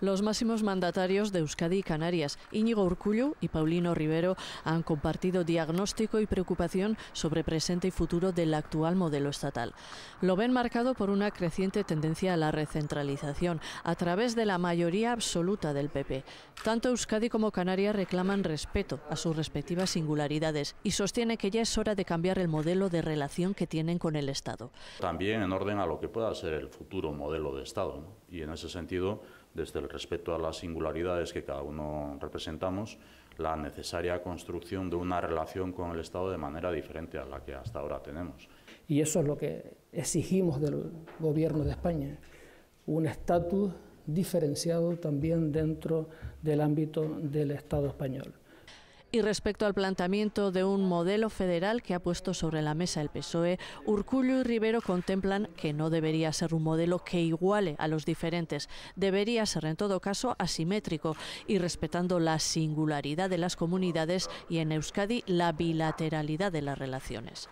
Los máximos mandatarios de Euskadi y Canarias, Íñigo Urcullu y Paulino Rivero, han compartido diagnóstico y preocupación sobre presente y futuro del actual modelo estatal. Lo ven marcado por una creciente tendencia a la recentralización a través de la mayoría absoluta del PP. Tanto Euskadi como Canarias reclaman respeto a sus respectivas singularidades y sostiene que ya es hora de cambiar el modelo de relación que tienen con el Estado. También en orden a lo que pueda ser el futuro modelo de Estado. Y en ese sentido, desde el respeto a las singularidades que cada uno representamos, la necesaria construcción de una relación con el Estado de manera diferente a la que hasta ahora tenemos. Y eso es lo que exigimos del Gobierno de España, un estatus diferenciado también dentro del ámbito del Estado español. Y respecto al planteamiento de un modelo federal que ha puesto sobre la mesa el PSOE, Urcullo y Rivero contemplan que no debería ser un modelo que iguale a los diferentes, debería ser en todo caso asimétrico y respetando la singularidad de las comunidades y en Euskadi la bilateralidad de las relaciones.